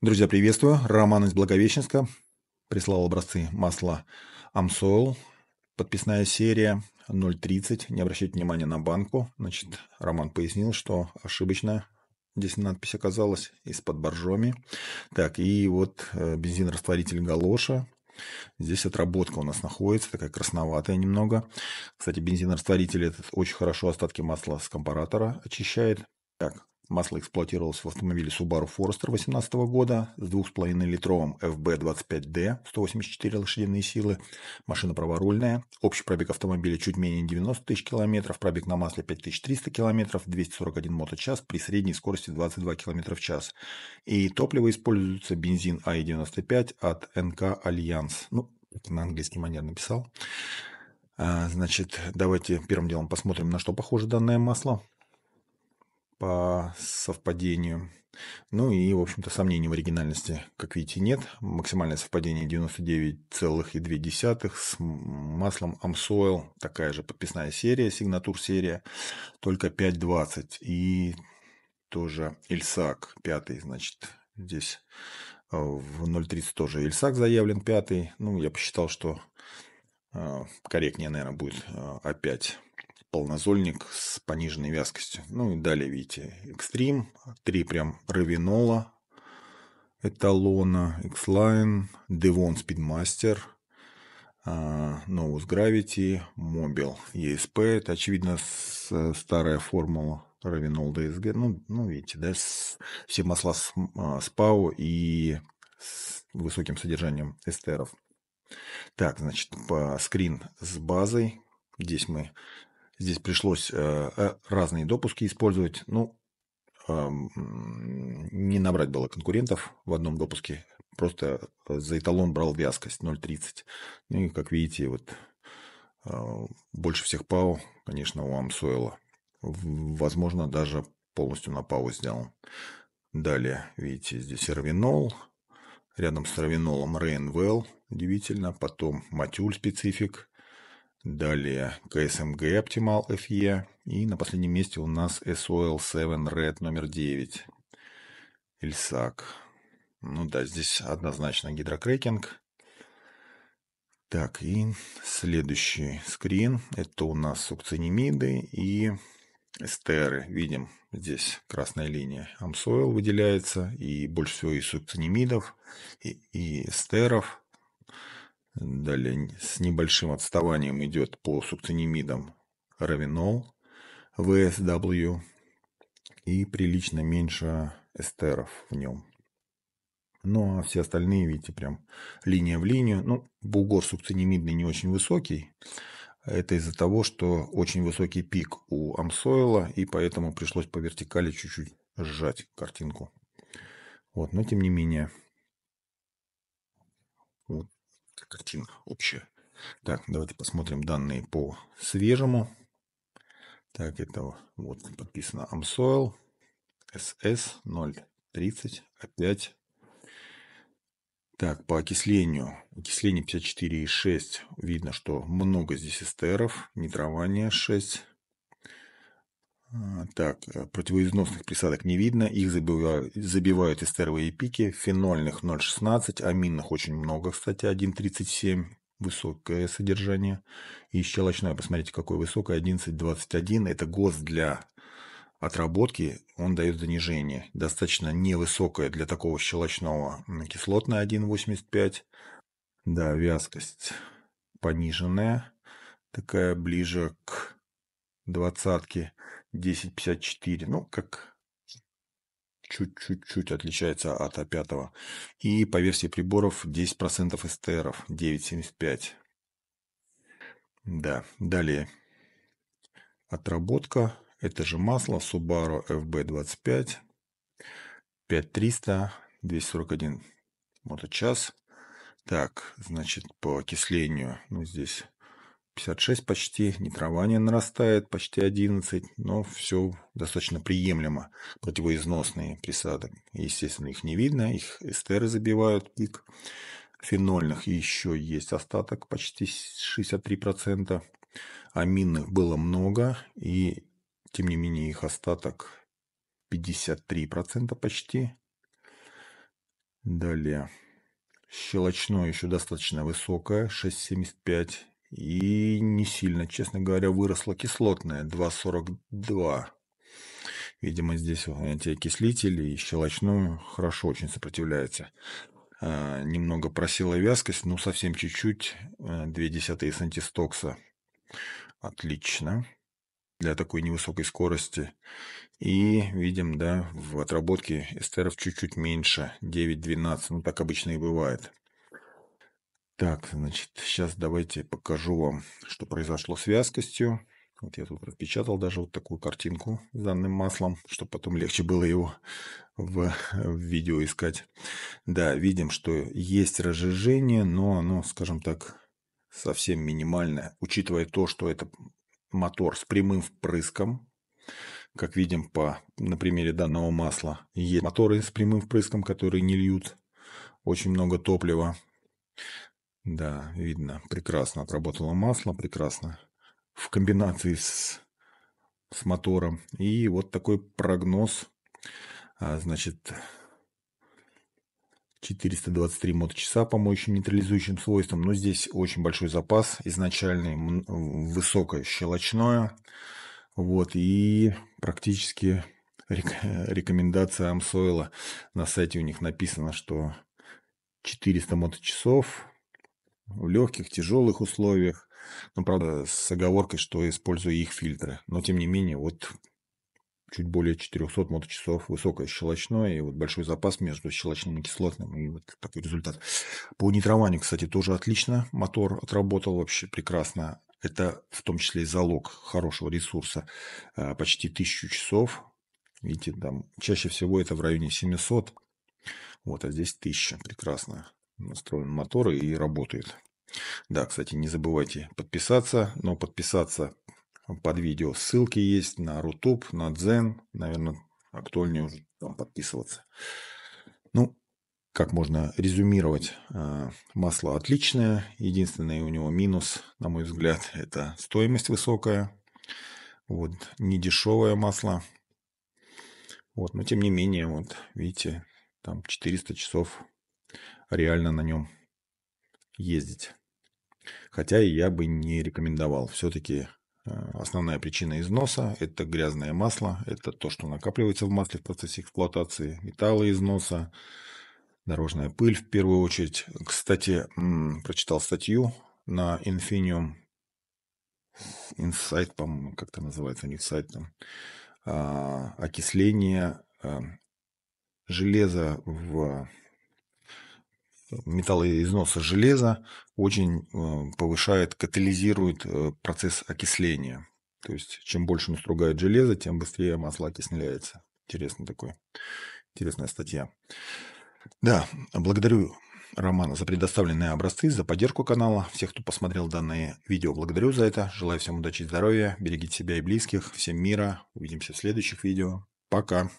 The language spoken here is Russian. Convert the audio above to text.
Друзья, приветствую. Роман из Благовещенска прислал образцы масла Amsoil. Подписная серия 0.30. Не обращайте внимания на банку. Значит, Роман пояснил, что ошибочно здесь надпись оказалась из-под боржоми. Так, и вот э, бензин-растворитель галоша. Здесь отработка у нас находится, такая красноватая немного. Кстати, бензин-растворитель этот очень хорошо остатки масла с компаратора очищает. Так, Масло эксплуатировалось в автомобиле Subaru Forester 2018 года с 2,5-литровым FB25D, 184 лошадиные силы. Машина праворульная. Общий пробег автомобиля чуть менее 90 тысяч километров. Пробег на масле 5300 километров, 241 моточас при средней скорости 22 км в час. И топливо используется бензин АИ-95 от НК Альянс. Ну, это на английский манер написал. А, значит, давайте первым делом посмотрим, на что похоже данное масло по совпадению. Ну и, в общем-то, сомнений в оригинальности, как видите, нет. Максимальное совпадение 99,2 с маслом Amsoil. Такая же подписная серия, сигнатур серия, только 5,20. И тоже Ильсак, 5, значит, здесь э, в 0.30 тоже Ильсак заявлен 5. Ну, я посчитал, что э, корректнее, наверное, будет э, опять полнозольник с пониженной вязкостью. Ну и далее, видите, экстрим, три прям равинола, эталона, X-Line, Devon Speedmaster, Novus Gravity, Mobil, ESP. Это, очевидно, старая формула Равинол DSG. Ну, ну, видите, да, все масла с, а, с ПАО и с высоким содержанием эстеров. Так, значит, по скрин с базой. Здесь мы Здесь пришлось э, э, разные допуски использовать. Ну, не набрать было конкурентов в одном допуске. Просто э, за эталон брал вязкость 0,30. Ну и, как видите, вот а, больше всех ПАУ, конечно, у Амсойла. Возможно, даже полностью на ПАУ сделал. Далее, видите, здесь Эрвинол. Рядом с Равинолом Рейнвелл, удивительно. Потом Матюль специфик. Далее КСМГ Optimal FE. И на последнем месте у нас SOL7 Red номер 9. Ильсак. Ну да, здесь однозначно гидрокрекинг. Так, и следующий скрин. Это у нас сукцинемиды и эстеры. Видим, здесь красная линия амсоил выделяется. И больше всего и сукцинемидов, и, и эстеров. Далее с небольшим отставанием идет по сукцинемидам равинол, ВСW и прилично меньше эстеров в нем. Ну а все остальные, видите, прям линия в линию. Ну, бугор сукцинемидный не очень высокий. Это из-за того, что очень высокий пик у амсойла, и поэтому пришлось по вертикали чуть-чуть сжать картинку. Вот, но тем не менее, картина общая. Так, давайте посмотрим данные по свежему. Так, это вот подписано Amsoil SS 030 опять. Так, по окислению. Окисление 54,6. Видно, что много здесь эстеров. Нитрование 6. А, так, э, противоизносных присадок не видно, их забивают, забивают эстеровые пики, фенольных 0,16, аминных очень много, кстати, 1,37, высокое содержание. И щелочное, посмотрите, какое высокое, 11,21, это ГОСТ для отработки, он дает занижение, достаточно невысокое для такого щелочного, кислотная 1,85, да, вязкость пониженная, такая ближе к двадцатке. 10.54, ну, как чуть-чуть отличается от А5. И по версии приборов 10% СТРов, 9.75. Да, далее. Отработка. Это же масло Subaru FB25. 5300, 241 моточас. Так, значит, по окислению, ну, здесь 56 почти, нитрование нарастает почти 11, но все достаточно приемлемо. Противоизносные присадок, естественно, их не видно, их эстеры забивают пик. Фенольных еще есть остаток почти 63%. Аминных было много, и тем не менее их остаток 53% почти. Далее. Щелочное еще достаточно высокое, 6,75 и не сильно, честно говоря, выросла кислотная 2,42. Видимо, здесь антиокислители и щелочную хорошо очень сопротивляется. А, немного просела вязкость, ну совсем чуть-чуть, э, десятые с антистокса. Отлично для такой невысокой скорости. И видим, да, в отработке эстеров чуть-чуть меньше, 9-12, ну так обычно и бывает. Так, значит, сейчас давайте покажу вам, что произошло с вязкостью. Вот я тут распечатал даже вот такую картинку с данным маслом, чтобы потом легче было его в, в видео искать. Да, видим, что есть разжижение, но оно, скажем так, совсем минимальное, учитывая то, что это мотор с прямым впрыском. Как видим по, на примере данного масла, есть моторы с прямым впрыском, которые не льют очень много топлива. Да, видно. Прекрасно отработало масло, прекрасно. В комбинации с, с мотором. И вот такой прогноз. А, значит, 423 моточаса по моющим нейтрализующим свойствам. Но здесь очень большой запас изначальный, высокое щелочное. Вот, и практически рекомендация Амсойла. На сайте у них написано, что 400 моточасов в легких, тяжелых условиях. Ну, правда, с оговоркой, что использую их фильтры. Но, тем не менее, вот чуть более 400 моточасов высокое щелочное и вот большой запас между щелочным и кислотным. И вот такой результат. По нитрованию, кстати, тоже отлично. Мотор отработал вообще прекрасно. Это в том числе и залог хорошего ресурса. А, почти 1000 часов. Видите, там чаще всего это в районе 700. Вот, а здесь 1000. Прекрасно настроен мотор и работает. Да, кстати, не забывайте подписаться, но подписаться под видео ссылки есть на Рутуб, на Дзен, наверное, актуальнее уже там подписываться. Ну, как можно резюмировать, а, масло отличное. Единственный у него минус, на мой взгляд, это стоимость высокая. Вот, не дешевое масло. Вот, но тем не менее, вот видите, там 400 часов реально на нем ездить. Хотя и я бы не рекомендовал. Все-таки а, основная причина износа – это грязное масло, это то, что накапливается в масле в процессе эксплуатации, металлы износа, дорожная пыль в первую очередь. Кстати, прочитал статью на Infinium Insight, по-моему, как-то называется у них сайт там, а, окисление а, железа в металлоизноса железа очень э, повышает, катализирует э, процесс окисления. То есть, чем больше настругает железо, тем быстрее масло окисляется. Интересно такой, интересная статья. Да, благодарю Романа за предоставленные образцы, за поддержку канала. Всех, кто посмотрел данное видео, благодарю за это. Желаю всем удачи и здоровья. Берегите себя и близких. Всем мира. Увидимся в следующих видео. Пока.